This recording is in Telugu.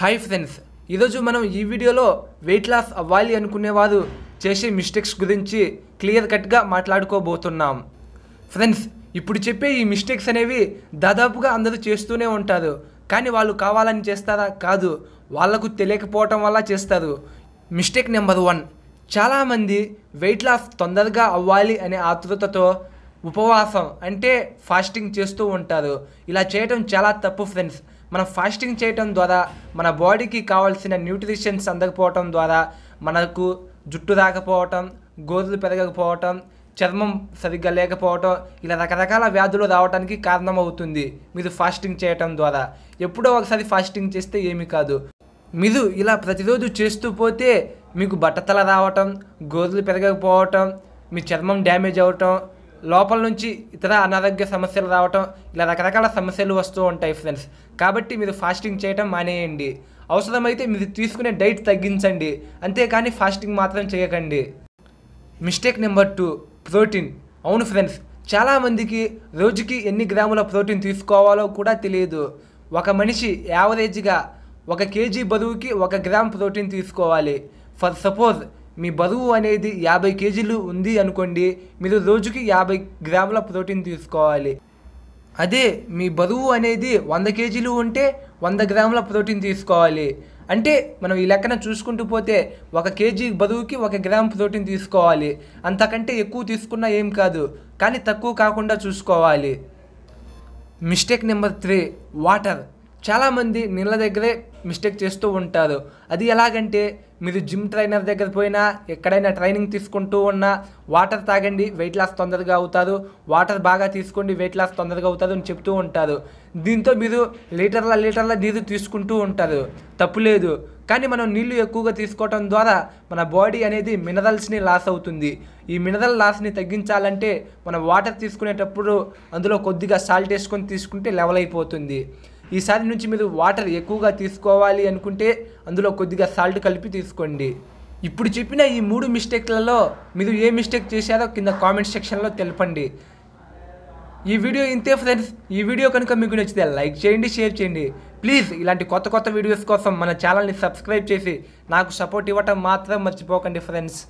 హాయ్ ఫ్రెండ్స్ ఈరోజు మనం ఈ వీడియోలో వెయిట్ లాస్ అవ్వాలి అనుకునేవారు చేసే మిస్టేక్స్ గురించి క్లియర్ కట్గా మాట్లాడుకోబోతున్నాం ఫ్రెండ్స్ ఇప్పుడు చెప్పే ఈ మిస్టేక్స్ అనేవి దాదాపుగా అందరూ చేస్తూనే ఉంటారు కానీ వాళ్ళు కావాలని చేస్తారా కాదు వాళ్లకు తెలియకపోవటం వల్ల చేస్తారు మిస్టేక్ నెంబర్ వన్ చాలామంది వెయిట్ లాస్ తొందరగా అవ్వాలి అనే ఆతృతతో ఉపవాసం అంటే ఫాస్టింగ్ చేస్తూ ఉంటారు ఇలా చేయటం చాలా తప్పు ఫ్రెండ్స్ మనం ఫాస్టింగ్ చేయటం ద్వారా మన బాడీకి కావాల్సిన న్యూట్రిషన్స్ అందకపోవటం ద్వారా మనకు జుట్టు రాకపోవటం గోర్లు పెరగకపోవటం చర్మం సరిగ్గా లేకపోవటం ఇలా రకరకాల వ్యాధులు రావడానికి కారణమవుతుంది మీరు ఫాస్టింగ్ చేయటం ద్వారా ఎప్పుడో ఒకసారి ఫాస్టింగ్ చేస్తే ఏమీ కాదు మీరు ఇలా ప్రతిరోజు చేస్తూ పోతే మీకు బట్టతల రావటం గోర్లు పెరగకపోవటం మీ చర్మం డ్యామేజ్ అవటం లోపల నుంచి ఇతర అనారోగ్య సమస్యలు రావటం ఇలా రకరకాల సమస్యలు వస్తూ ఉంటాయి ఫ్రెండ్స్ కాబట్టి మీరు ఫాస్టింగ్ చేయటం మానేయండి అవసరమైతే మీరు తీసుకునే డైట్ తగ్గించండి అంతేకాని ఫాస్టింగ్ మాత్రం చేయకండి మిస్టేక్ నెంబర్ టూ ప్రోటీన్ అవును ఫ్రెండ్స్ చాలామందికి రోజుకి ఎన్ని గ్రాముల ప్రోటీన్ తీసుకోవాలో కూడా తెలియదు ఒక మనిషి యావరేజ్గా ఒక కేజీ బరువుకి ఒక గ్రామ్ ప్రోటీన్ తీసుకోవాలి ఫర్ సపోజ్ మీ బరువు అనేది యాభై కేజీలు ఉంది అనుకోండి మీరు రోజుకి యాభై గ్రాముల ప్రోటీన్ తీసుకోవాలి అదే మీ బరువు అనేది వంద కేజీలు ఉంటే వంద గ్రాముల ప్రోటీన్ తీసుకోవాలి అంటే మనం ఈ లెక్కన చూసుకుంటూ పోతే ఒక కేజీ బరువుకి ఒక గ్రామ్ ప్రోటీన్ తీసుకోవాలి అంతకంటే ఎక్కువ తీసుకున్నా ఏం కాదు కానీ తక్కువ కాకుండా చూసుకోవాలి మిస్టేక్ నెంబర్ త్రీ వాటర్ చాలామంది నీళ్ళ దగ్గరే మిస్టేక్ చేస్తూ ఉంటారు అది ఎలాగంటే మీరు జిమ్ ట్రైనర్ దగ్గర పోయినా ఎక్కడైనా ట్రైనింగ్ తీసుకుంటూ ఉన్నా వాటర్ తాగండి వెయిట్ లాస్ తొందరగా అవుతారు వాటర్ బాగా తీసుకోండి వెయిట్ లాస్ తొందరగా అవుతారు అని చెప్తూ ఉంటారు దీంతో మీరు లీటర్ల లీటర్ల నీరు తీసుకుంటూ ఉంటారు తప్పు లేదు కానీ మనం నీళ్లు ఎక్కువగా తీసుకోవటం ద్వారా మన బాడీ అనేది మినరల్స్ని లాస్ అవుతుంది ఈ మినరల్ లాస్ని తగ్గించాలంటే మనం వాటర్ తీసుకునేటప్పుడు అందులో కొద్దిగా సాల్ట్ వేసుకొని తీసుకుంటే లెవెల్ అయిపోతుంది ఈసారి నుంచి మీరు వాటర్ ఎక్కువగా తీసుకోవాలి అనుకుంటే అందులో కొద్దిగా సాల్ట్ కలిపి తీసుకోండి ఇప్పుడు చెప్పిన ఈ మూడు మిస్టేక్లలో మీరు ఏ మిస్టేక్ చేశారో కింద కామెంట్ సెక్షన్లో తెలపండి ఈ వీడియో ఇంతే ఫ్రెండ్స్ ఈ వీడియో కనుక మీకు నచ్చితే లైక్ చేయండి షేర్ చేయండి ప్లీజ్ ఇలాంటి కొత్త కొత్త వీడియోస్ కోసం మన ఛానల్ని సబ్స్క్రైబ్ చేసి నాకు సపోర్ట్ ఇవ్వటం మాత్రం మర్చిపోకండి ఫ్రెండ్స్